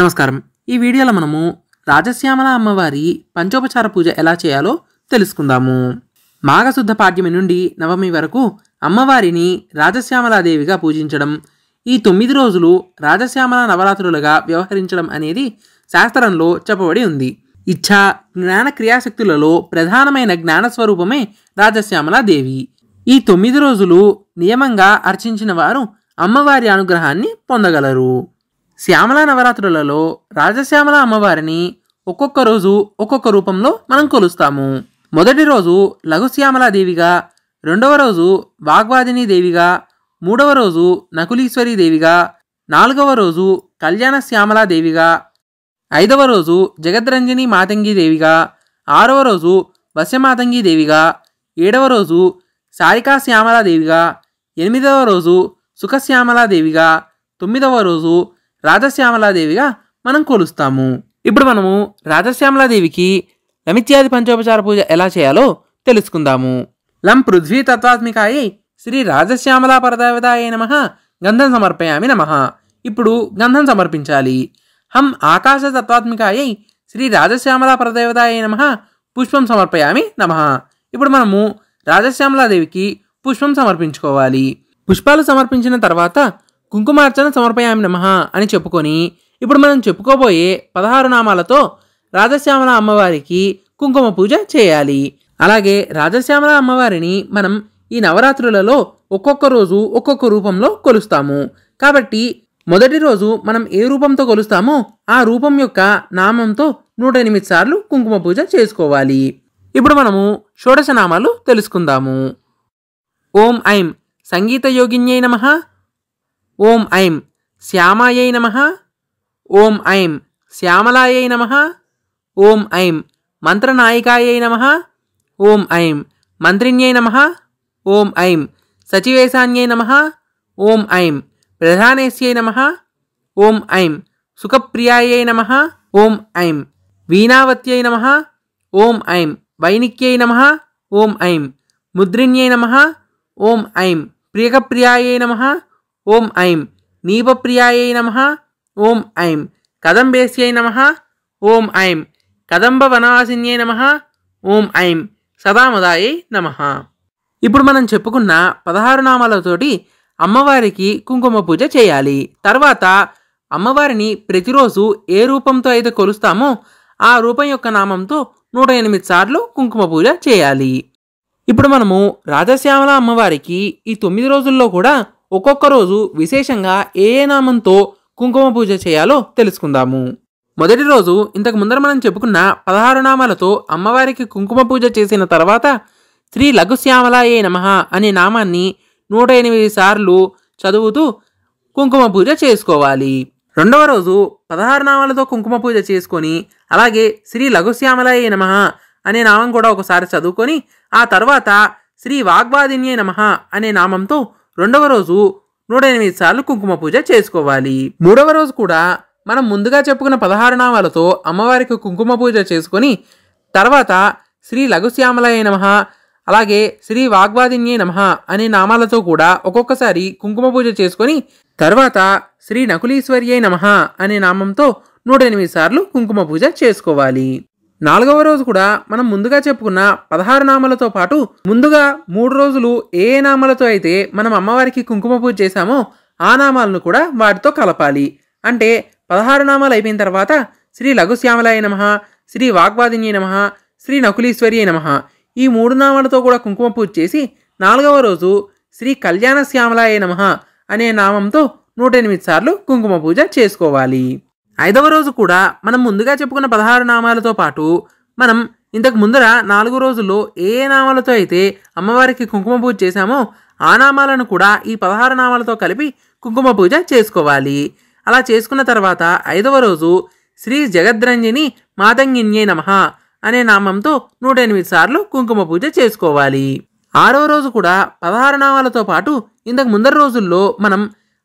నమస్కారం ఈ వీడియోలో మనము రాజశ్యామల అమ్మవారి పంచోపచార పూజ ఎలా చేయాలో తెలుసుకుందాము మాఘశుద్ధ పాడ్యమి నుండి నవమి వరకు అమ్మవారిని రాజశ్యామలాదేవిగా పూజించడం ఈ తొమ్మిది రోజులు రాజశ్యామల నవరాత్రులుగా వ్యవహరించడం అనేది శాస్త్రంలో చెప్పబడి ఉంది ఇచ్ఛ జ్ఞాన క్రియాశక్తులలో ప్రధానమైన జ్ఞానస్వరూపమే రాజశ్యామలాదేవి ఈ తొమ్మిది రోజులు నియమంగా అర్చించిన వారు అమ్మవారి అనుగ్రహాన్ని పొందగలరు శ్యామల నవరాత్రులలో రాజశ్యామల అమ్మవారిని ఒక్కొక్క రోజు ఒక్కొక్క రూపంలో మనం కొలుస్తాము మొదటి రోజు లఘుశ్యామలాదేవిగా రెండవ రోజు వాగ్వాదిని దేవిగా మూడవ రోజు నకులీశ్వరి దేవిగా నాలుగవ రోజు కళ్యాణ శ్యామలాదేవిగా ఐదవ రోజు జగద్రంజని మాతంగి దేవిగా ఆరవ రోజు వశ్యమాతంగి దేవిగా ఏడవ రోజు సారికా శ్యామలాదేవిగా ఎనిమిదవ రోజు సుఖశ్యామలాదేవిగా తొమ్మిదవ రోజు రాధశ్యామలాదేవిగా మనం కొలుస్తాము ఇప్పుడు మనము రాధశ్యామలాదేవికి లమిత్యాది పంచోపచార పూజ ఎలా చేయాలో తెలుసుకుందాము లం పృథ్వీ తత్వాత్మికాయి శ్రీ రాజశ్యామలా పరదావిదాయ నమ గంధం సమర్పయామి నమ ఇప్పుడు గంధం సమర్పించాలి హం ఆకాశ తత్వాత్మికాయై శ్రీ రాజశ్యామలా పరదేవతాయ నమ పుష్పం సమర్పయామి నమ ఇప్పుడు మనము రాజశ్యామలాదేవికి పుష్పం సమర్పించుకోవాలి పుష్పాలు సమర్పించిన తర్వాత కుంకుమార్చన సమర్పయామి నమ అని చెప్పుకొని ఇప్పుడు మనం చెప్పుకోబోయే పదహారు నామాలతో రాజశ్యామల అమ్మవారికి కుంకుమ పూజ చేయాలి అలాగే రాజశ్యామల అమ్మవారిని మనం ఈ నవరాత్రులలో ఒక్కొక్క రోజు ఒక్కొక్క రూపంలో కొలుస్తాము కాబట్టి మొదటి రోజు మనం ఏ రూపంతో కొలుస్తామో ఆ రూపం యొక్క నామంతో నూట ఎనిమిది సార్లు కుంకుమ పూజ చేసుకోవాలి ఇప్పుడు మనము షోడశ నామాలు తెలుసుకుందాము ఓం ఐం సంగీత యోగిన్యై నమ ఓం ఐం శ్యామాయై నమ ఓం ఐం శ్యామలాయై నమ ఓం ఐం మంత్రనాయికాయై నమ ఓం ఐం మంత్రిణ్యై నమ ఓం ఐం సచివేశాన్యై నమ ఓం ఐం ప్రధానేశ్యై నమ ఓం ఐం సుఖప్రియాయై నమ ఓం ఐం వీణావత్యై నమ ఓం ఐం వైనిక్యై నమ ఓం ఐం ముద్రిణ్యై నమ ఓం ఐం ప్రియకప్రియాయై నమ ఓం ఐం నీపప్రియాయై నమ ఓం ఐం కదంబేస్యై నమ ఓం ఐం కదంబ వనవాసిన్యై నమ ఓం ఐం సదాముదాయై నమ ఇప్పుడు మనం చెప్పుకున్న పదహారు నామాలతోటి అమ్మవారికి కుంకుమ పూజ చేయాలి తర్వాత అమ్మవారిని ప్రతిరోజు ఏ రూపంతో అయితే కొలుస్తామో ఆ రూపం యొక్క నామంతో నూట ఎనిమిది సార్లు కుంకుమ పూజ చేయాలి ఇప్పుడు మనము రాజశ్యామల అమ్మవారికి ఈ తొమ్మిది రోజుల్లో కూడా ఒక్కొక్క రోజు విశేషంగా ఏ నామంతో కుంకుమ పూజ చేయాలో తెలుసుకుందాము మొదటి రోజు ఇంతకు ముందర మనం చెప్పుకున్న పదహారు నామాలతో అమ్మవారికి కుంకుమ పూజ చేసిన తర్వాత శ్రీ లఘుశ్యామలాయే నమ అనే నామాన్ని నూట ఎనిమిది సార్లు చదువుతూ కుంకుమ పూజ చేసుకోవాలి రెండవ రోజు పదహారు నామాలతో కుంకుమ పూజ చేసుకొని అలాగే శ్రీ లఘుశ్యామలాయే నమ అనే నామం కూడా ఒకసారి చదువుకొని ఆ తర్వాత శ్రీ వాగ్వాదిన్యే నమ అనే నామంతో రెండవ రోజు నూట ఎనిమిది సార్లు కుంకుమ పూజ చేసుకోవాలి మూడవ రోజు కూడా మనం ముందుగా చెప్పుకున్న పదహారు నామాలతో అమ్మవారికి కుంకుమ పూజ చేసుకొని తర్వాత శ్రీ లఘుశ్యామలయ నమ అలాగే శ్రీ వాగ్వాదిన్యే నమ అనే నామాలతో కూడా ఒక్కొక్కసారి కుంకుమ పూజ చేసుకొని తర్వాత శ్రీ నకులీశ్వర్యే నమ అనే నామంతో నూట ఎనిమిది సార్లు కుంకుమ పూజ చేసుకోవాలి నాలుగవ రోజు కూడా మనం ముందుగా చెప్పుకున్న పదహారు నామాలతో పాటు ముందుగా మూడు రోజులు ఏ నామాలతో అయితే మనం అమ్మవారికి కుంకుమ పూజ చేశామో ఆ నామాలను కూడా వాటితో కలపాలి అంటే పదహారు నామాలు అయిపోయిన తర్వాత శ్రీ లఘుశ్యామలాయ నమ శ్రీ వాగ్వాదిన్య నమ శ్రీ నకులీశ్వరి నమ ఈ మూడు నామాలతో కూడా కుంకుమ పూజ చేసి నాలుగవ రోజు శ్రీ కళ్యాణ శ్యామలాయ నమ అనే నామంతో నూట ఎనిమిది సార్లు కుంకుమ పూజ చేసుకోవాలి ఐదవ రోజు కూడా మనం ముందుగా చెప్పుకున్న పదహారు నామాలతో పాటు మనం ఇంతకు ముందర నాలుగు రోజుల్లో ఏ నామాలతో అయితే అమ్మవారికి కుంకుమ పూజ చేశామో ఆ నామాలను కూడా ఈ పదహారు నామాలతో కలిపి కుంకుమ పూజ చేసుకోవాలి అలా చేసుకున్న తర్వాత ఐదవ రోజు శ్రీ జగద్రంజని మాతంగిన్యే నమ అనే నామంతో నూట ఎనిమిది సార్లు కుంకుమ పూజ చేసుకోవాలి ఆరవ రోజు కూడా పదహారు నామాలతో పాటు ఇంతకు ముందర రోజుల్లో మనం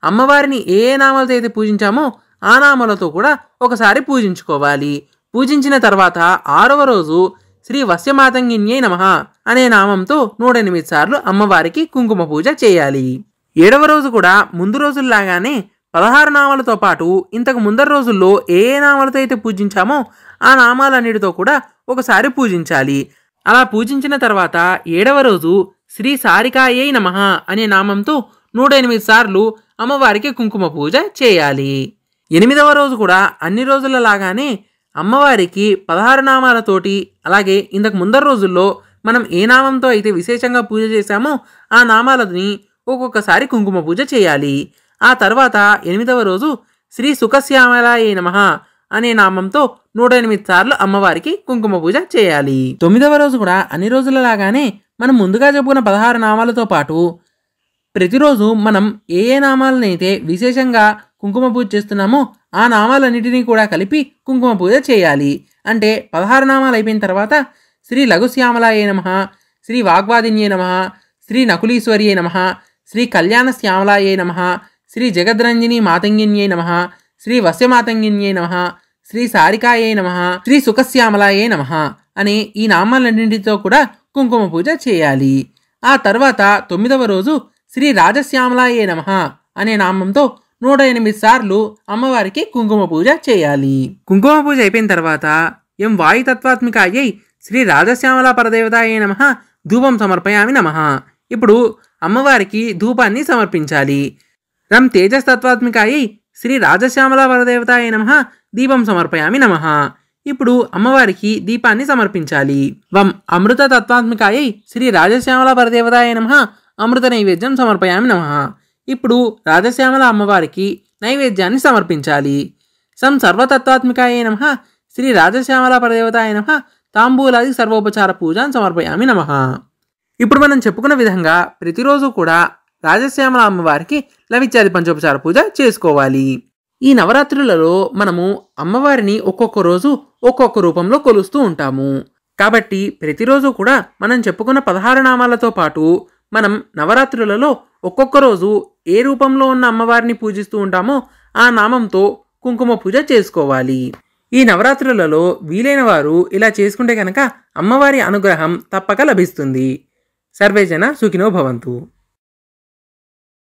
అమ్మవారిని ఏ నామాలతో అయితే పూజించామో ఆనామలతో కూడా ఒకసారి పూజించుకోవాలి పూజించిన తర్వాత ఆరవ రోజు శ్రీ వస్యమాతంగిన్యై నమ అనే నామంతో నూటెనిమిది సార్లు అమ్మవారికి కుంకుమ పూజ చేయాలి ఏడవ రోజు కూడా ముందు రోజుల్లాగానే పదహారు నామాలతో పాటు ఇంతకు ముందర రోజుల్లో ఏ ఏ నామాలతో అయితే పూజించామో ఆ నామాలన్నిటితో కూడా ఒకసారి పూజించాలి అలా పూజించిన తర్వాత ఏడవ రోజు శ్రీ సారికాయే నమ అనే నామంతో నూట ఎనిమిది సార్లు అమ్మవారికి కుంకుమ పూజ చేయాలి ఎనిమిదవ రోజు కూడా అన్ని రోజుల లాగానే అమ్మవారికి పదహారు నామాలతోటి అలాగే ఇంతకు ముందర రోజుల్లో మనం ఏ నామంతో అయితే విశేషంగా పూజ చేశామో ఆ నామాలని ఒక్కొక్కసారి కుంకుమ పూజ చేయాలి ఆ తర్వాత ఎనిమిదవ రోజు శ్రీ సుఖశ్యామలాయ నమ అనే నామంతో నూట ఎనిమిది సార్లు అమ్మవారికి కుంకుమ పూజ చేయాలి తొమ్మిదవ రోజు కూడా అన్ని రోజులలాగానే మనం ముందుగా చెప్పుకున్న పదహారు నామాలతో పాటు ప్రతిరోజు మనం ఏ ఏ నామాలనైతే విశేషంగా కుంకుమ పూజ చేస్తున్నామో ఆ నామాలన్నిటినీ కూడా కలిపి కుంకుమ పూజ చేయాలి అంటే పదహారు నామాలు అయిపోయిన తర్వాత శ్రీ లఘుశ్యామలాయే నమ శ్రీ వాగ్వాదిన్యే నమ శ్రీ నకులీశ్వర్యే నమ శ్రీ కళ్యాణ శ్యామలాయే నమ శ్రీ జగద్రంజని మాతంగిన్యే నమ శ్రీ వస్యమాతంగిన్యే నమ శ్రీ సారికాయే నమ శ్రీ సుఖశ్యామలాయే నమ అనే ఈ నామాలన్నింటితో కూడా కుంకుమ పూజ చేయాలి ఆ తర్వాత తొమ్మిదవ రోజు శ్రీ రాజశ్యామలాయే నమ అనే నామంతో నూట ఎనిమిది సార్లు అమ్మవారికి కుంకుమ పూజ చేయాలి కుంకుమ పూజ అయిపోయిన తర్వాత ఎం వాయుతత్వాత్మిక అయ్యి శ్రీ రాజశ్యామల అయ్యే నమ ధూపం సమర్పయామి నమ ఇప్పుడు అమ్మవారికి ధూపాన్ని సమర్పించాలి రం తేజస్ తేజస్తత్వాత్మికాయై శ్రీ రాజశ్యామల అయ్యే నమ దీపం సమర్పయామి నమ ఇప్పుడు అమ్మవారికి దీపాన్ని సమర్పించాలి వం అమృత తత్వాత్మికాయై శ్రీ రాజశ్యామల అయ్యే నమ అమృత నైవేద్యం సమర్పయామి నమ ఇప్పుడు రాజశ్యామల అమ్మవారికి నైవేద్యాన్ని సమర్పించాలి సం సర్వతత్వాత్మికాయ నమ శ్రీ రాజశ్యామల పరదేవతాయ నమ తాంబూలాది సర్వోపచార పూజాన్ని సమర్పయామి నమ ఇప్పుడు మనం చెప్పుకున్న విధంగా ప్రతిరోజు కూడా రాజశ్యామల అమ్మవారికి లవిత్యాది పంచోపచార పూజ చేసుకోవాలి ఈ నవరాత్రులలో మనము అమ్మవారిని ఒక్కొక్క రోజు ఒక్కొక్క రూపంలో కొలుస్తూ ఉంటాము కాబట్టి ప్రతిరోజు కూడా మనం చెప్పుకున్న పదహారు నామాలతో పాటు మనం నవరాత్రులలో ఒక్కొక్క రోజు ఏ రూపంలో ఉన్న అమ్మవారిని పూజిస్తూ ఉంటామో ఆ నామంతో కుంకుమ పూజ చేసుకోవాలి ఈ నవరాత్రులలో వీలైన వారు ఇలా చేసుకుంటే కనుక అమ్మవారి అనుగ్రహం తప్పక లభిస్తుంది సర్వేజన సుఖినో భవంతు